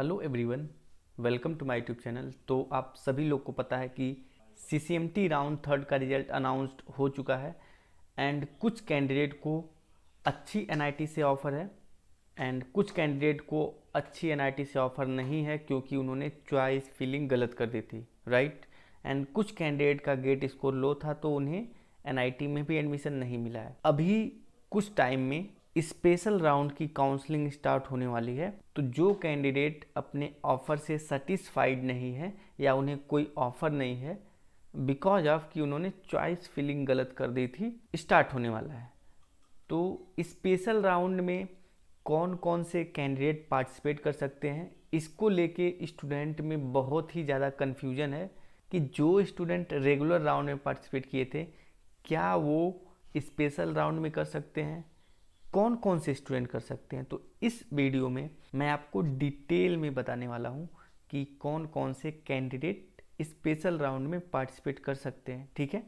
hello everyone welcome to my YouTube channel तो आप सभी लोग को पता है कि सी राउंड थर्ड का रिजल्ट अनाउंस्ड हो चुका है एंड कुछ कैंडिडेट को अच्छी एन से ऑफ़र है एंड कुछ कैंडिडेट को अच्छी एन से ऑफ़र नहीं है क्योंकि उन्होंने चॉइस फीलिंग गलत कर दी थी राइट एंड कुछ कैंडिडेट का गेट स्कोर लो था तो उन्हें एन में भी एडमिशन नहीं मिला है अभी कुछ टाइम में स्पेशल राउंड की काउंसलिंग स्टार्ट होने वाली है तो जो कैंडिडेट अपने ऑफ़र से सेटिस्फाइड नहीं है या उन्हें कोई ऑफ़र नहीं है बिकॉज ऑफ कि उन्होंने चॉइस फिलिंग गलत कर दी थी स्टार्ट होने वाला है तो स्पेशल राउंड में कौन कौन से कैंडिडेट पार्टिसिपेट कर सकते हैं इसको लेके स्टूडेंट में बहुत ही ज़्यादा कन्फ्यूजन है कि जो स्टूडेंट रेगुलर राउंड में पार्टिसिपेट किए थे क्या वो स्पेशल राउंड में कर सकते हैं कौन कौन से स्टूडेंट कर सकते हैं तो इस वीडियो में मैं आपको डिटेल में बताने वाला हूँ कि कौन कौन से कैंडिडेट स्पेशल राउंड में पार्टिसिपेट कर सकते हैं ठीक है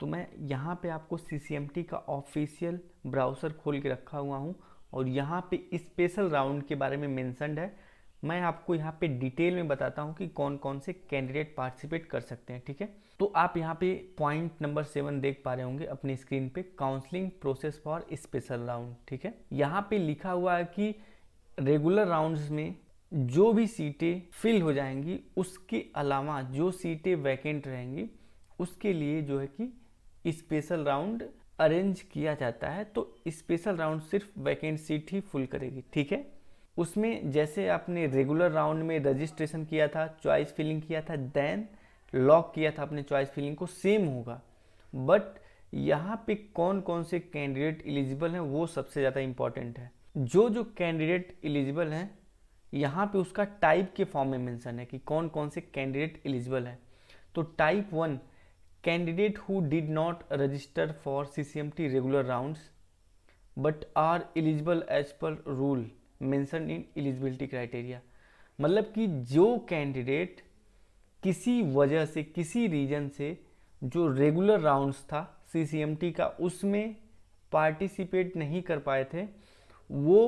तो मैं यहाँ पे आपको सी का ऑफिशियल ब्राउज़र खोल के रखा हुआ हूँ और यहाँ पे स्पेशल राउंड के बारे में मैंसनड है मैं आपको यहाँ पे डिटेल में बताता हूँ कि कौन कौन से कैंडिडेट पार्टिसिपेट कर सकते हैं ठीक है तो आप यहाँ पे पॉइंट नंबर सेवन देख पा रहे होंगे अपनी स्क्रीन पे counselling process for special round ठीक है यहाँ पे लिखा हुआ है कि रेगुलर राउंड्स में जो भी सीटें फिल हो जाएंगी उसके अलावा जो सीटें वैकेंट रहेंगी उसके लिए जो है कि स्पेशल राउंड अरेंज किया जाता है तो स्पेशल राउंड सिर्फ वैकेंट सीट ही फुल करेगी ठीक है उसमें जैसे आपने रेगुलर राउंड में रजिस्ट्रेशन किया था चॉइस फिलिंग किया था देन लॉक किया था अपने चॉइस फिलिंग को सेम होगा बट यहाँ पे कौन कौन से कैंडिडेट एलिजिबल हैं वो सबसे ज़्यादा इम्पॉर्टेंट है जो जो कैंडिडेट एलिजिबल हैं यहाँ पे उसका टाइप के फॉर्म में मेंशन है कि कौन कौन से कैंडिडेट एलिजिबल हैं तो type one candidate who did not register for C C M T regular rounds but are eligible as per rule mention in eligibility criteria मतलब कि जो कैंडिडेट किसी वजह से किसी रीजन से जो रेगुलर राउंड्स था सीसीएमटी का उसमें पार्टिसिपेट नहीं कर पाए थे वो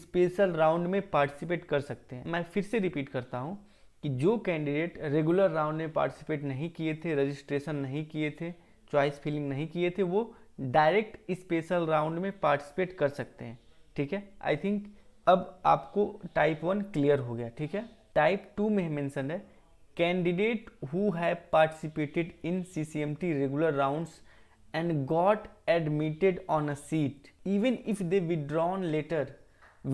स्पेशल राउंड में पार्टिसिपेट कर सकते हैं मैं फिर से रिपीट करता हूँ कि जो कैंडिडेट रेगुलर राउंड में पार्टिसिपेट नहीं किए थे रजिस्ट्रेशन नहीं किए थे चॉइस फिलिंग नहीं किए थे वो डायरेक्ट स्पेशल राउंड में पार्टिसिपेट कर सकते हैं ठीक है आई थिंक अब आपको टाइप वन क्लियर हो गया ठीक है टाइप टू में मेंशन है candidate who have participated in CCMT regular rounds and got admitted on a seat even if they withdrawn later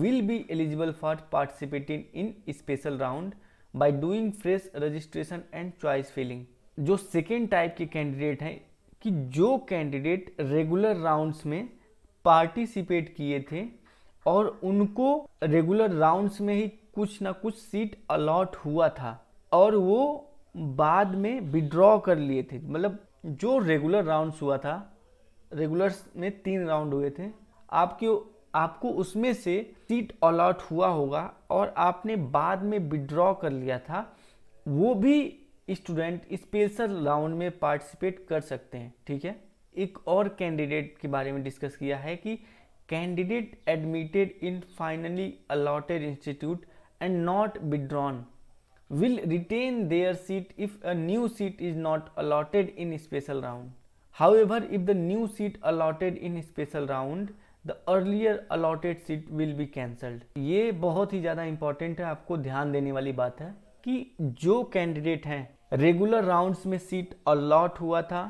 will be eligible for participating in special round by doing fresh registration and choice filling जो second type के candidate हैं कि जो candidate regular rounds में participate किए थे और उनको रेगुलर राउंड्स में ही कुछ ना कुछ सीट अलॉट हुआ था और वो बाद में विड्रॉ कर लिए थे मतलब जो रेगुलर राउंड्स हुआ था रेगुलर्स में तीन राउंड हुए थे आपके आपको उसमें से सीट अलॉट हुआ होगा और आपने बाद में विड्रॉ कर लिया था वो भी स्टूडेंट स्पेशल राउंड में पार्टिसिपेट कर सकते हैं ठीक है एक और कैंडिडेट के बारे में डिस्कस किया है कि candidate admitted in finally allotted institute and not withdrawn will retain their seat if a new seat is not allotted in special round however if the new seat allotted in special round the earlier allotted seat will be cancelled ये बहुत ही ज्यादा important है आपको ध्यान देने वाली बात है कि जो कैंडिडेट हैं रेगुलर राउंड्स में सीट अलॉट हुआ था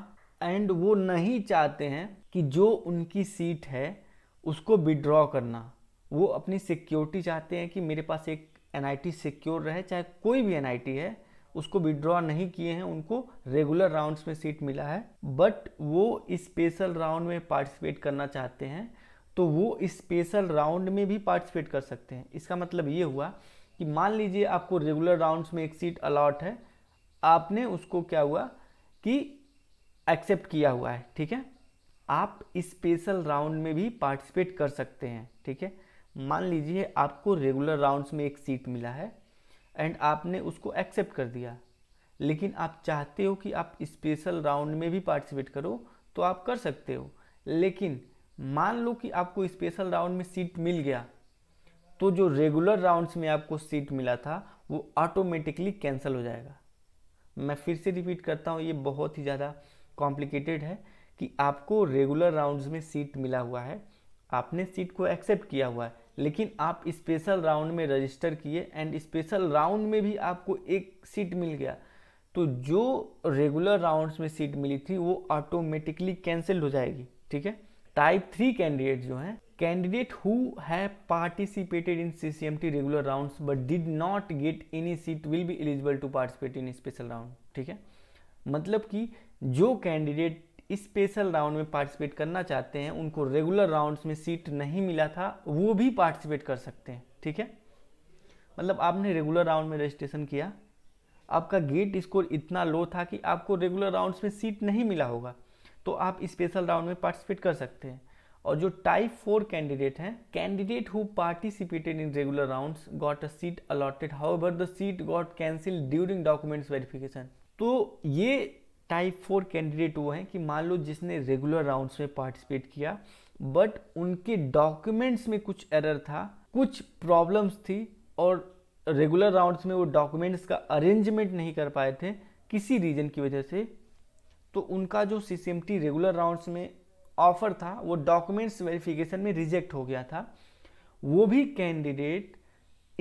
एंड वो नहीं चाहते हैं कि जो उनकी सीट है उसको विड्रॉ करना वो अपनी सिक्योरिटी चाहते हैं कि मेरे पास एक एन सिक्योर रहे चाहे कोई भी एन है उसको विड्रॉ नहीं किए हैं उनको रेगुलर राउंड्स में सीट मिला है बट वो स्पेशल राउंड में पार्टिसिपेट करना चाहते हैं तो वो स्पेशल राउंड में भी पार्टिसिपेट कर सकते हैं इसका मतलब ये हुआ कि मान लीजिए आपको रेगुलर राउंड्स में एक सीट अलॉट है आपने उसको क्या हुआ कि एक्सेप्ट किया हुआ है ठीक है आप स्पेशल राउंड में भी पार्टिसिपेट कर सकते हैं ठीक है मान लीजिए आपको रेगुलर राउंड्स में एक सीट मिला है एंड आपने उसको एक्सेप्ट कर दिया लेकिन आप चाहते हो कि आप स्पेशल राउंड में भी पार्टिसिपेट करो तो आप कर सकते हो लेकिन मान लो कि आपको स्पेशल राउंड में सीट मिल गया तो जो रेगुलर राउंड्स में आपको सीट मिला था वो ऑटोमेटिकली कैंसिल हो जाएगा मैं फिर से रिपीट करता हूँ ये बहुत ही ज़्यादा कॉम्प्लिकेटेड है कि आपको रेगुलर राउंड्स में सीट मिला हुआ है आपने सीट को एक्सेप्ट किया हुआ है लेकिन आप स्पेशल राउंड में रजिस्टर किए एंड स्पेशल राउंड में भी आपको एक सीट मिल गया तो जो रेगुलर राउंड्स में सीट मिली थी वो ऑटोमेटिकली कैंसिल्ड हो जाएगी ठीक है टाइप थ्री कैंडिडेट जो हैं candidate who have participated in C regular rounds but did not get any seat will be eligible to participate in special round ठीक है मतलब कि जो कैंडिडेट स्पेशल राउंड में पार्टिसिपेट करना चाहते हैं उनको रेगुलर राउंड्स में सीट नहीं मिला था वो भी पार्टिसिपेट कर सकते हैं ठीक है मतलब आपने रेगुलर राउंड में रजिस्ट्रेशन किया आपका गेट स्कोर इतना लो था कि आपको रेगुलर राउंड्स में सीट नहीं मिला होगा तो आप स्पेशल राउंड में पार्टिसिपेट कर सकते हैं और जो टाइप फोर कैंडिडेट हैं candidate who participated in regular rounds got a seat allotted how the seat got cancel during documents verification तो ये टाइप फोर कैंडिडेट वो हैं कि मान लो जिसने रेगुलर राउंड्स में पार्टिसिपेट किया बट उनके डॉक्यूमेंट्स में कुछ एरर था कुछ प्रॉब्लम्स थी और रेगुलर राउंड्स में वो डॉक्यूमेंट्स का अरेंजमेंट नहीं कर पाए थे किसी रीज़न की वजह से तो उनका जो सी रेगुलर राउंड्स में ऑफर था वो डॉक्यूमेंट्स वेरिफिकेशन में रिजेक्ट हो गया था वो भी कैंडिडेट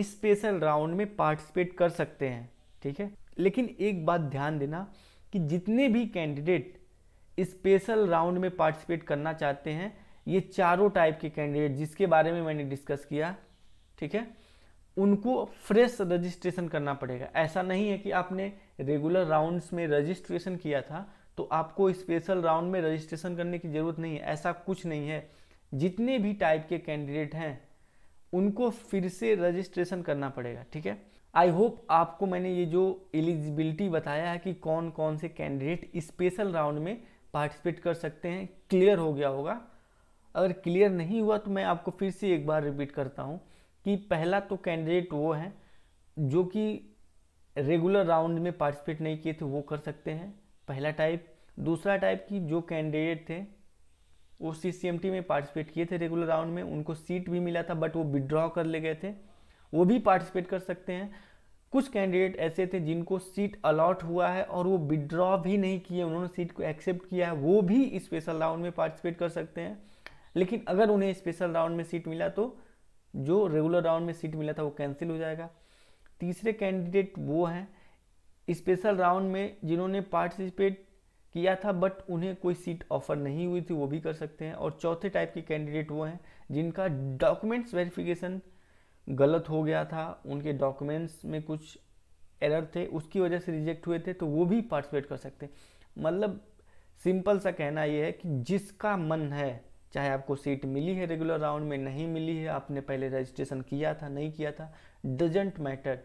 स्पेशल राउंड में पार्टिसिपेट कर सकते हैं ठीक है लेकिन एक बात ध्यान देना कि जितने भी कैंडिडेट स्पेशल राउंड में पार्टिसिपेट करना चाहते हैं ये चारों टाइप के कैंडिडेट जिसके बारे में मैंने डिस्कस किया ठीक है उनको फ्रेश रजिस्ट्रेशन करना पड़ेगा ऐसा नहीं है कि आपने रेगुलर राउंड्स में रजिस्ट्रेशन किया था तो आपको स्पेशल राउंड में रजिस्ट्रेशन करने की ज़रूरत नहीं है ऐसा कुछ नहीं है जितने भी टाइप के कैंडिडेट हैं उनको फिर से रजिस्ट्रेशन करना पड़ेगा ठीक है आई होप आपको मैंने ये जो एलिजिबिलिटी बताया है कि कौन कौन से कैंडिडेट स्पेशल राउंड में पार्टिसिपेट कर सकते हैं क्लियर हो गया होगा अगर क्लियर नहीं हुआ तो मैं आपको फिर से एक बार रिपीट करता हूँ कि पहला तो कैंडिडेट वो है जो कि रेगुलर राउंड में पार्टिसिपेट नहीं किए थे वो कर सकते हैं पहला टाइप दूसरा टाइप की जो कैंडिडेट थे वो सी में पार्टिसिपेट किए थे रेगुलर राउंड में उनको सीट भी मिला था बट वो विड्रॉ कर ले गए थे वो भी पार्टिसिपेट कर सकते हैं कुछ कैंडिडेट ऐसे थे जिनको सीट अलॉट हुआ है और वो विड्रॉ भी नहीं किए उन्होंने सीट को एक्सेप्ट किया है वो भी स्पेशल राउंड में पार्टिसिपेट कर सकते हैं लेकिन अगर उन्हें स्पेशल राउंड में सीट मिला तो जो रेगुलर राउंड में सीट मिला था वो कैंसिल हो जाएगा तीसरे कैंडिडेट वो हैं स्पेशल राउंड में जिन्होंने पार्टिसिपेट किया था बट उन्हें कोई सीट ऑफर नहीं हुई थी वो भी कर सकते हैं और चौथे टाइप के कैंडिडेट वो हैं जिनका डॉक्यूमेंट्स वेरिफिकेशन गलत हो गया था उनके डॉक्यूमेंट्स में कुछ एरर थे उसकी वजह से रिजेक्ट हुए थे तो वो भी पार्टिसिपेट कर सकते मतलब सिंपल सा कहना ये है कि जिसका मन है चाहे आपको सीट मिली है रेगुलर राउंड में नहीं मिली है आपने पहले रजिस्ट्रेशन किया था नहीं किया था डजेंट मैटर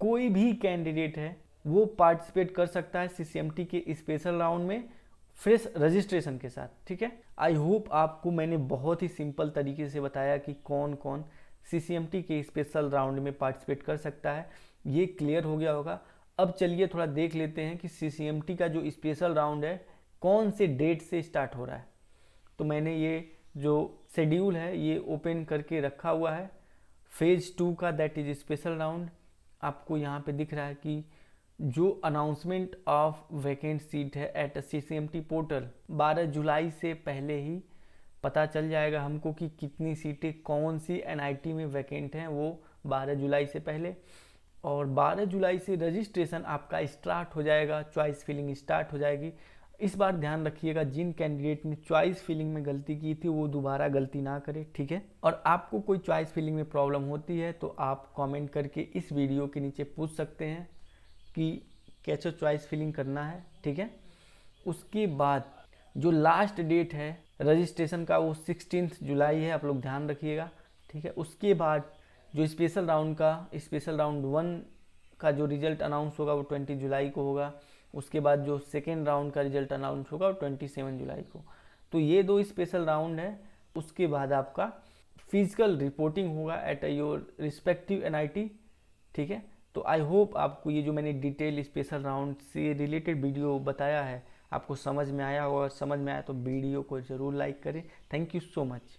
कोई भी कैंडिडेट है वो पार्टिसिपेट कर सकता है सी के स्पेशल राउंड में फ्रेश रजिस्ट्रेशन के साथ ठीक है आई होप आपको मैंने बहुत ही सिंपल तरीके से बताया कि कौन कौन सी के स्पेशल राउंड में पार्टिसिपेट कर सकता है ये क्लियर हो गया होगा अब चलिए थोड़ा देख लेते हैं कि सी का जो स्पेशल राउंड है कौन से डेट से स्टार्ट हो रहा है तो मैंने ये जो शेड्यूल है ये ओपन करके रखा हुआ है फेज़ टू का दैट इज स्पेशल राउंड आपको यहाँ पे दिख रहा है कि जो अनाउंसमेंट ऑफ वैकेंट सीट है एट सी पोर्टल 12 जुलाई से पहले ही पता चल जाएगा हमको कि कितनी सीटें कौन सी एनआईटी में वैकेंट हैं वो 12 जुलाई से पहले और 12 जुलाई से रजिस्ट्रेशन आपका स्टार्ट हो जाएगा चॉइस फिलिंग स्टार्ट हो जाएगी इस बार ध्यान रखिएगा जिन कैंडिडेट ने चॉइस फिलिंग में गलती की थी वो दोबारा गलती ना करे ठीक है और आपको कोई चॉइस फिलिंग में प्रॉब्लम होती है तो आप कमेंट करके इस वीडियो के नीचे पूछ सकते हैं कि कैसे चॉइस फिलिंग करना है ठीक है उसके बाद जो लास्ट डेट है रजिस्ट्रेशन का वो सिक्सटीन जुलाई है आप लोग ध्यान रखिएगा ठीक है उसके बाद जो स्पेशल राउंड का स्पेशल राउंड वन का जो रिजल्ट अनाउंस होगा वो ट्वेंटी जुलाई को होगा उसके बाद जो सेकेंड राउंड का रिजल्ट अनाउंस होगा वो ट्वेंटी सेवन जुलाई को तो ये दो स्पेशल राउंड है उसके बाद आपका फिजिकल रिपोर्टिंग होगा एट योर रिस्पेक्टिव एन ठीक है तो आई होप आपको ये जो मैंने डिटेल स्पेशल राउंड से रिलेटेड वीडियो बताया है आपको समझ में आया हो और समझ में आया तो वीडियो को ज़रूर लाइक करें थैंक यू सो मच